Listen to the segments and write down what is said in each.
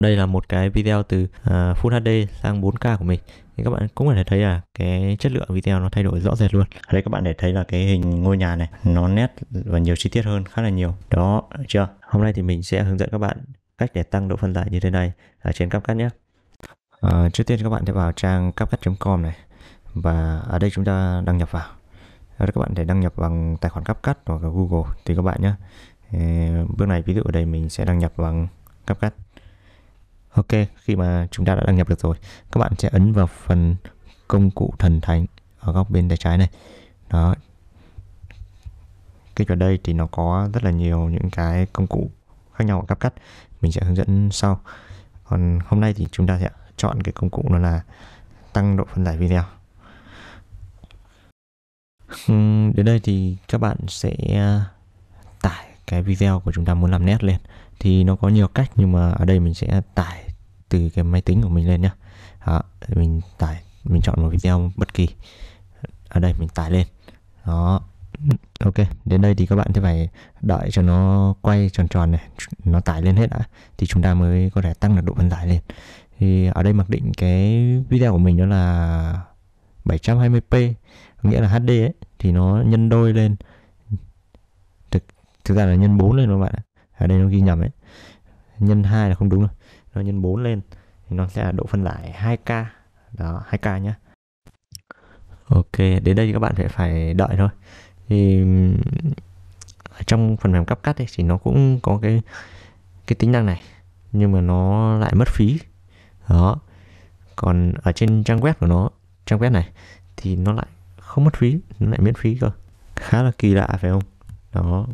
Đây là một cái video từ uh, Full HD sang 4K của mình thì các bạn cũng có thể thấy là cái chất lượng video nó thay đổi rõ rệt luôn ở đây các bạn để thấy là cái hình ngôi nhà này nó nét và nhiều chi tiết hơn khá là nhiều đó chưa hôm nay thì mình sẽ hướng dẫn các bạn cách để tăng độ phân giải như thế này ở trên CapCut nhé à, trước tiên các bạn sẽ vào trang capcut.com này và ở đây chúng ta đăng nhập vào ở đây các bạn thể đăng nhập bằng tài khoản CapCut hoặc là Google tùy các bạn nhé bước này ví dụ ở đây mình sẽ đăng nhập bằng CapCut Ok, khi mà chúng ta đã đăng nhập được rồi, các bạn sẽ ấn vào phần công cụ thần thánh ở góc bên tay trái này. Đó. Kích vào đây thì nó có rất là nhiều những cái công cụ khác nhau ở cắt. Mình sẽ hướng dẫn sau. Còn hôm nay thì chúng ta sẽ chọn cái công cụ nó là tăng độ phân giải video. Đến đây thì các bạn sẽ tải cái video của chúng ta muốn làm nét lên thì nó có nhiều cách nhưng mà ở đây mình sẽ tải từ cái máy tính của mình lên nhé đó, mình tải mình chọn một video bất kỳ ở đây mình tải lên đó ok đến đây thì các bạn sẽ phải đợi cho nó quay tròn tròn này nó tải lên hết đã thì chúng ta mới có thể tăng được độ phân tải lên thì ở đây mặc định cái video của mình đó là 720p nghĩa là HD ấy thì nó nhân đôi lên thực thực ra là nhân 4 lên các bạn ạ ở đây nó ghi nhầm ấy nhân 2 là không đúng rồi nó nhân 4 lên thì nó sẽ là độ phân giải 2k đó 2k nhé ok đến đây thì các bạn sẽ phải đợi thôi thì trong phần mềm cắp cắt thì nó cũng có cái cái tính năng này nhưng mà nó lại mất phí đó còn ở trên trang web của nó trang web này thì nó lại không mất phí nó lại miễn phí cơ khá là kỳ lạ phải không đó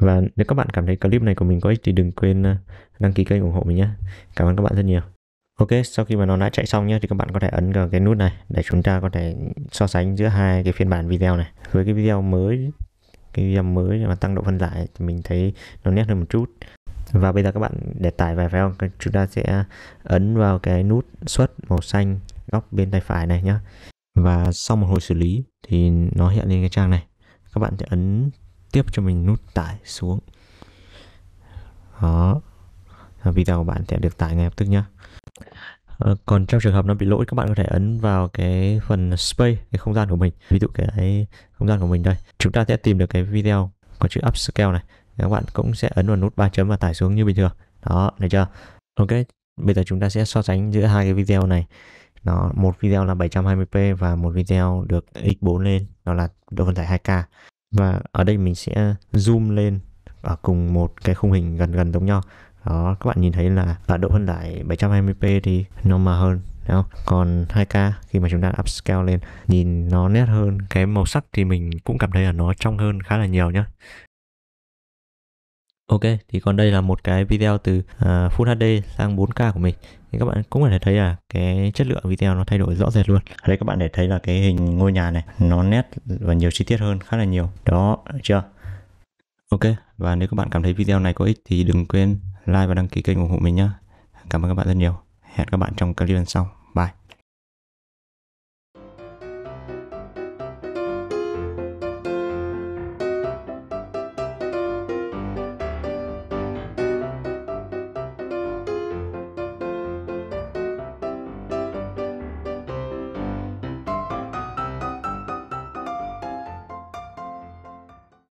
và nếu các bạn cảm thấy clip này của mình có ích thì đừng quên ờ, đăng ký kênh ủng hộ mình nhé. Cảm ơn các bạn rất nhiều. Ok, sau khi mà nó đã chạy xong nhé thì các bạn có thể ấn vào cái nút này để chúng ta có thể so sánh giữa hai cái phiên bản video này. Với cái video mới cái video mới mà tăng độ phân giải thì mình thấy nó nét hơn một chút. Và bây giờ các bạn để tải về phải không? Chúng ta sẽ ấn vào cái nút xuất màu xanh góc bên tay phải này nhé. Và sau một hồi xử lý thì nó hiện lên cái trang này. Các bạn sẽ ấn tiếp cho mình nút tải xuống đó video của bạn sẽ được tải ngay lập tức nhé ờ, còn trong trường hợp nó bị lỗi các bạn có thể ấn vào cái phần space cái không gian của mình ví dụ cái không gian của mình đây chúng ta sẽ tìm được cái video có chữ upscale này các bạn cũng sẽ ấn vào nút ba chấm và tải xuống như bình thường đó được chưa ok bây giờ chúng ta sẽ so sánh giữa hai cái video này nó một video là 720p và một video được x4 lên nó là độ phân giải 2k và ở đây mình sẽ zoom lên ở cùng một cái khung hình gần gần giống nhau đó các bạn nhìn thấy là ở độ phân giải 720p thì nó mờ hơn đúng không? còn 2K khi mà chúng ta upscale lên nhìn nó nét hơn cái màu sắc thì mình cũng cảm thấy là nó trong hơn khá là nhiều nhá Ok, thì còn đây là một cái video từ uh, Full HD sang 4K của mình thì các bạn cũng có thể thấy là cái chất lượng video nó thay đổi rõ rệt luôn ở đây các bạn để thấy là cái hình ngôi nhà này nó nét và nhiều chi tiết hơn khá là nhiều đó chưa ok và nếu các bạn cảm thấy video này có ích thì đừng quên like và đăng ký kênh ủng hộ mình nhé cảm ơn các bạn rất nhiều hẹn các bạn trong các video sau bye